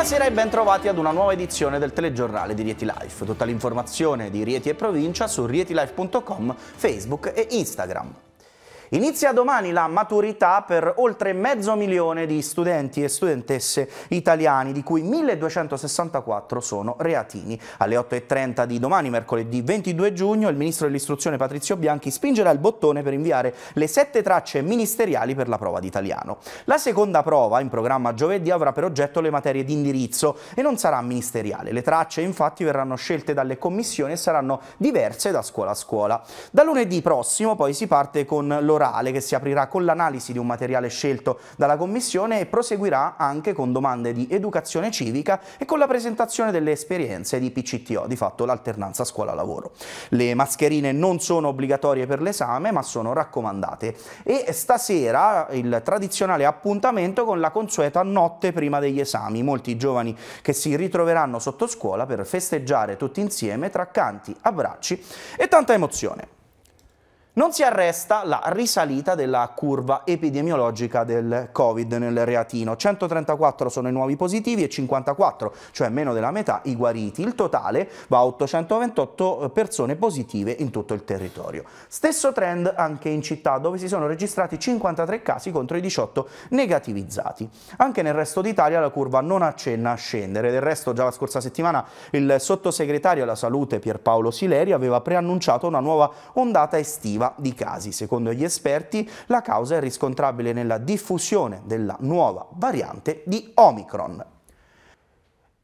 Buonasera e bentrovati ad una nuova edizione del telegiornale di Rieti Life. Tutta l'informazione di Rieti e provincia su rietilife.com, Facebook e Instagram. Inizia domani la maturità per oltre mezzo milione di studenti e studentesse italiani, di cui 1264 sono reatini. Alle 8.30 di domani, mercoledì 22 giugno, il ministro dell'istruzione Patrizio Bianchi spingerà il bottone per inviare le sette tracce ministeriali per la prova d'italiano. La seconda prova, in programma giovedì, avrà per oggetto le materie di indirizzo e non sarà ministeriale. Le tracce infatti verranno scelte dalle commissioni e saranno diverse da scuola a scuola. Da lunedì prossimo poi si parte con l'ora orale che si aprirà con l'analisi di un materiale scelto dalla Commissione e proseguirà anche con domande di educazione civica e con la presentazione delle esperienze di PCTO, di fatto l'alternanza scuola-lavoro. Le mascherine non sono obbligatorie per l'esame ma sono raccomandate e stasera il tradizionale appuntamento con la consueta notte prima degli esami, molti giovani che si ritroveranno sotto scuola per festeggiare tutti insieme tra canti, abbracci e tanta emozione. Non si arresta la risalita della curva epidemiologica del Covid nel reatino. 134 sono i nuovi positivi e 54, cioè meno della metà, i guariti. Il totale va a 828 persone positive in tutto il territorio. Stesso trend anche in città, dove si sono registrati 53 casi contro i 18 negativizzati. Anche nel resto d'Italia la curva non accenna a scendere. Del resto, già la scorsa settimana il sottosegretario alla salute Pierpaolo Sileri aveva preannunciato una nuova ondata estiva di casi. Secondo gli esperti la causa è riscontrabile nella diffusione della nuova variante di Omicron.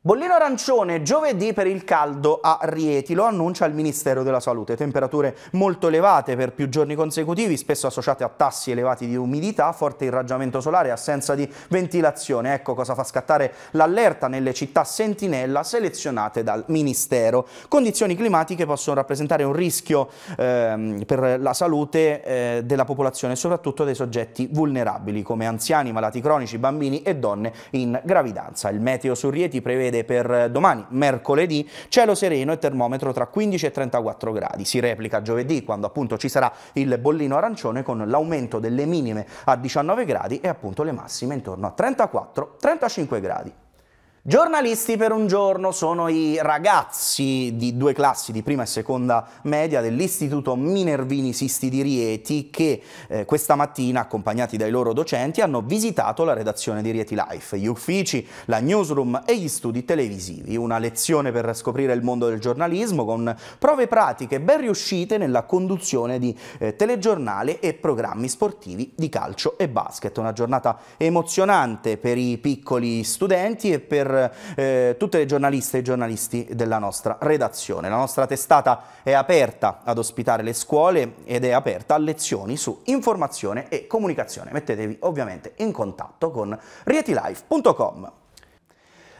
Bollino arancione giovedì per il caldo a Rieti, lo annuncia il Ministero della Salute. Temperature molto elevate per più giorni consecutivi, spesso associate a tassi elevati di umidità, forte irraggiamento solare e assenza di ventilazione. Ecco cosa fa scattare l'allerta nelle città sentinella selezionate dal Ministero. Condizioni climatiche possono rappresentare un rischio eh, per la salute eh, della popolazione, soprattutto dei soggetti vulnerabili come anziani, malati cronici, bambini e donne in gravidanza. Il meteo su Rieti prevede prevede per domani, mercoledì, cielo sereno e termometro tra 15 e 34 gradi. Si replica giovedì quando appunto ci sarà il bollino arancione con l'aumento delle minime a 19 gradi e appunto le massime intorno a 34-35 gradi. Giornalisti per un giorno sono i ragazzi di due classi di prima e seconda media dell'Istituto Minervini Sisti di Rieti che eh, questa mattina, accompagnati dai loro docenti, hanno visitato la redazione di Rieti Life, gli uffici, la newsroom e gli studi televisivi. Una lezione per scoprire il mondo del giornalismo con prove pratiche ben riuscite nella conduzione di eh, telegiornale e programmi sportivi di calcio e basket. Una giornata emozionante per i piccoli studenti e per eh, tutte le giornaliste e i giornalisti della nostra redazione. La nostra testata è aperta ad ospitare le scuole ed è aperta a lezioni su informazione e comunicazione. Mettetevi ovviamente in contatto con rietilife.com.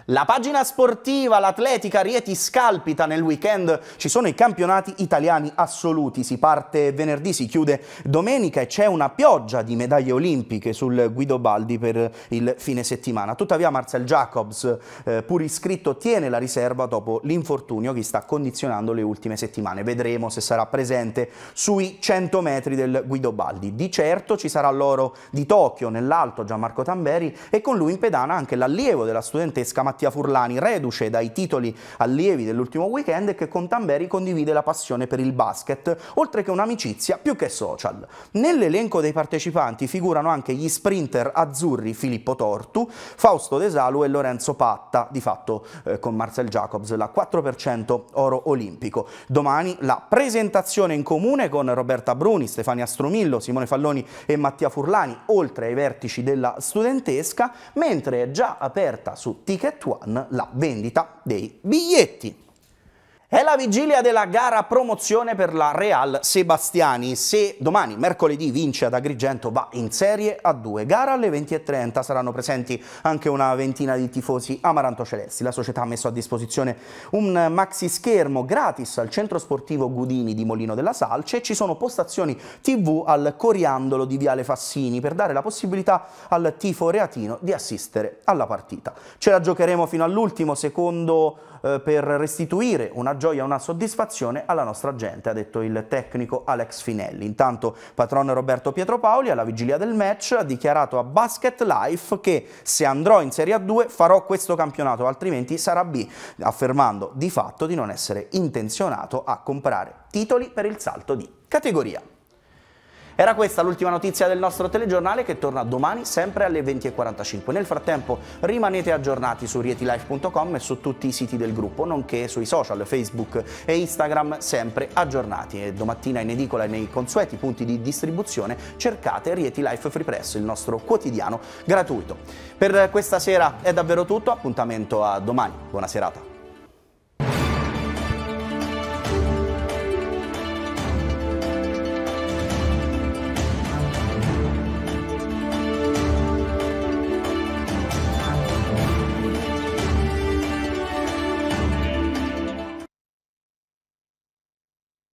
La pagina sportiva, l'atletica, Rieti scalpita nel weekend, ci sono i campionati italiani assoluti, si parte venerdì, si chiude domenica e c'è una pioggia di medaglie olimpiche sul Guido Baldi per il fine settimana. Tuttavia Marcel Jacobs, eh, pur iscritto, tiene la riserva dopo l'infortunio che sta condizionando le ultime settimane. Vedremo se sarà presente sui 100 metri del Guido Baldi. Di certo ci sarà l'oro di Tokyo nell'alto Gianmarco Tamberi e con lui in pedana anche l'allievo della studentesca Mattia Mattia Furlani, reduce dai titoli allievi dell'ultimo weekend e che con Tamberi condivide la passione per il basket, oltre che un'amicizia più che social. Nell'elenco dei partecipanti figurano anche gli sprinter azzurri Filippo Tortu, Fausto Desalu e Lorenzo Patta, di fatto eh, con Marcel Jacobs, la 4% oro olimpico. Domani la presentazione in comune con Roberta Bruni, Stefania Strumillo, Simone Falloni e Mattia Furlani, oltre ai vertici della studentesca, mentre è già aperta su Ticket effettuano la vendita dei biglietti. È la vigilia della gara promozione per la Real Sebastiani. Se domani, mercoledì, vince ad Agrigento, va in Serie a 2 Gara alle 20.30 saranno presenti anche una ventina di tifosi amaranto celesti. La società ha messo a disposizione un maxi schermo gratis al centro sportivo Gudini di Molino della Salce ci sono postazioni TV al Coriandolo di Viale Fassini per dare la possibilità al tifo reatino di assistere alla partita. Ce la giocheremo fino all'ultimo secondo eh, per restituire una giornata gioia, una soddisfazione alla nostra gente, ha detto il tecnico Alex Finelli. Intanto patrono Roberto Pietropaoli alla vigilia del match ha dichiarato a Basket Life che se andrò in Serie A2 farò questo campionato, altrimenti sarà B, affermando di fatto di non essere intenzionato a comprare titoli per il salto di categoria. Era questa l'ultima notizia del nostro telegiornale che torna domani sempre alle 20.45. Nel frattempo rimanete aggiornati su rietilife.com e su tutti i siti del gruppo, nonché sui social Facebook e Instagram sempre aggiornati. E domattina in edicola e nei consueti punti di distribuzione cercate Rieti Life Free Press, il nostro quotidiano gratuito. Per questa sera è davvero tutto, appuntamento a domani. Buona serata.